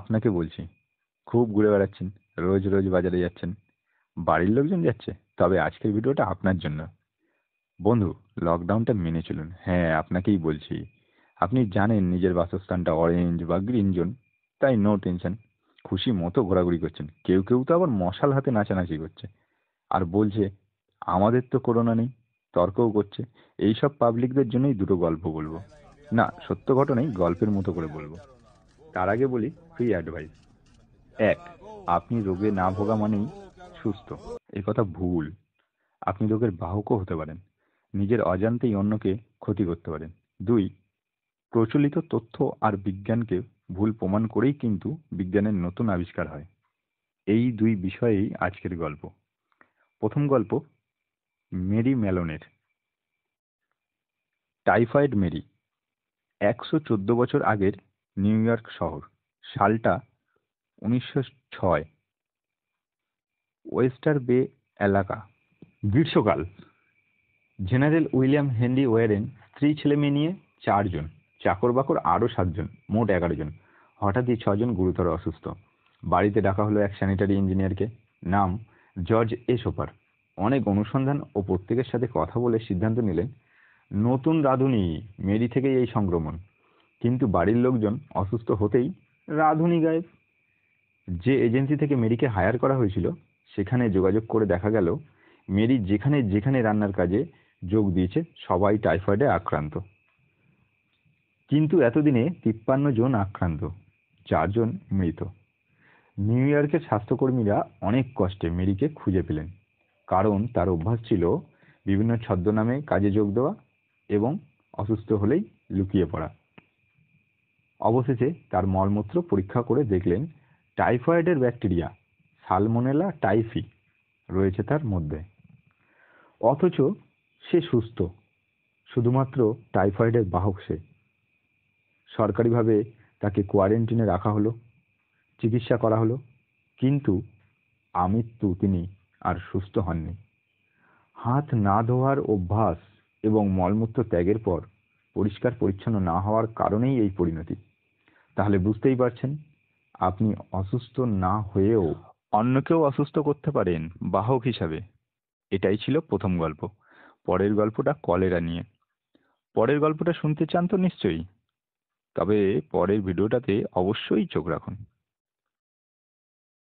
আপনাকে বলছি খুব ঘুরে বেড়াচ্ছেন রোজ রোজ বাজারে যাচ্ছেন বাড়ির লোকজন যাচ্ছে তবে আজকের ভিডিওটা আপনার জন্য বন্ধু লকডাউনটা মেনে চলুন হ্যাঁ আপনাকেই বলছি আপনি জানেন নিজের বাসস্থানটা অরেঞ্জ বা গ্রিন জোন তাই নো টেনশন খুশি মতো ঘোরাঘুরি করছেন কেউ কেউ তো আবার মশাল হাতে নাচানাচি করছে আর বলছে আমাদের তো করোনা নেই তর্কও করছে এইসব পাবলিকদের জন্যই দুটো গল্প বলবো না সত্য ঘটনাই গল্পের মতো করে বলবো তার আগে বলি ফ্রি অ্যাডভাইস এক আপনি রোগে না ভোগা মানেই সুস্থ এ কথা ভুল আপনি রোগের বাহকও হতে পারেন নিজের অজান্তেই অন্যকে ক্ষতি করতে পারেন দুই প্রচলিত তথ্য আর বিজ্ঞানকে ভুল প্রমাণ করেই কিন্তু বিজ্ঞানের নতুন আবিষ্কার হয় এই দুই বিষয়েই আজকের গল্প প্রথম গল্প মেরি ম্যালনের টাইফয়েড মেরি একশো চোদ্দ বছর আগের নিউ ইয়র্ক শহর সালটা উনিশশো ছয় ওয়েস্টার বে এলাকা গ্রীষ্মকাল জেনারেল উইলিয়াম হেনরি ওয়ারেন স্ত্রী ছেলে মেয়ে নিয়ে চারজন চাকর বাকর আরও সাতজন মোট এগারো জন হঠাৎই ছজন গুরুতর অসুস্থ বাড়িতে ডাকা হলো এক স্যানিটারি ইঞ্জিনিয়ারকে নাম জর্জ এ সোপার অনেক অনুসন্ধান ও প্রত্যেকের সাথে কথা বলে সিদ্ধান্ত নিলেন নতুন রাঁধুনি মেরি থেকেই এই সংক্রমণ কিন্তু বাড়ির লোকজন অসুস্থ হতেই রাধুনি গায়েব যে এজেন্সি থেকে মেরিকে হায়ার করা হয়েছিল সেখানে যোগাযোগ করে দেখা গেল মেরি যেখানে যেখানে রান্নার কাজে যোগ দিয়েছে সবাই টাইফয়েডে আক্রান্ত কিন্তু এতদিনে তিপ্পান্ন জন আক্রান্ত চারজন মৃত নিউ ইয়র্কের স্বাস্থ্যকর্মীরা অনেক কষ্টে মেরিকে খুঁজে পেলেন কারণ তার অভ্যাস ছিল বিভিন্ন ছদ্মনামে কাজে যোগ দেওয়া এবং অসুস্থ হলেই লুকিয়ে পড়া অবশেষে তার মলমূত্র পরীক্ষা করে দেখলেন টাইফয়েডের ব্যাকটেরিয়া সালমোনেলা টাইফি রয়েছে তার মধ্যে অথচ সে সুস্থ শুধুমাত্র টাইফয়েডের বাহক সে সরকারিভাবে তাকে কোয়ারেন্টিনে রাখা হলো চিকিৎসা করা হলো কিন্তু আমৃত্যু তিনি আর সুস্থ হননি হাত না ধোয়ার অভ্যাস এবং মলমূত্র ত্যাগের পর পরিষ্কার পরিচ্ছন্ন না হওয়ার কারণেই এই পরিণতি তাহলে বুঝতেই পারছেন আপনি অসুস্থ না হয়েও অন্যকেও অসুস্থ করতে পারেন বাহক হিসাবে এটাই ছিল প্রথম গল্প পরের গল্পটা কলেরা নিয়ে পরের গল্পটা শুনতে চান তো নিশ্চয়ই তবে পরের ভিডিওটাতে অবশ্যই চোখ রাখুন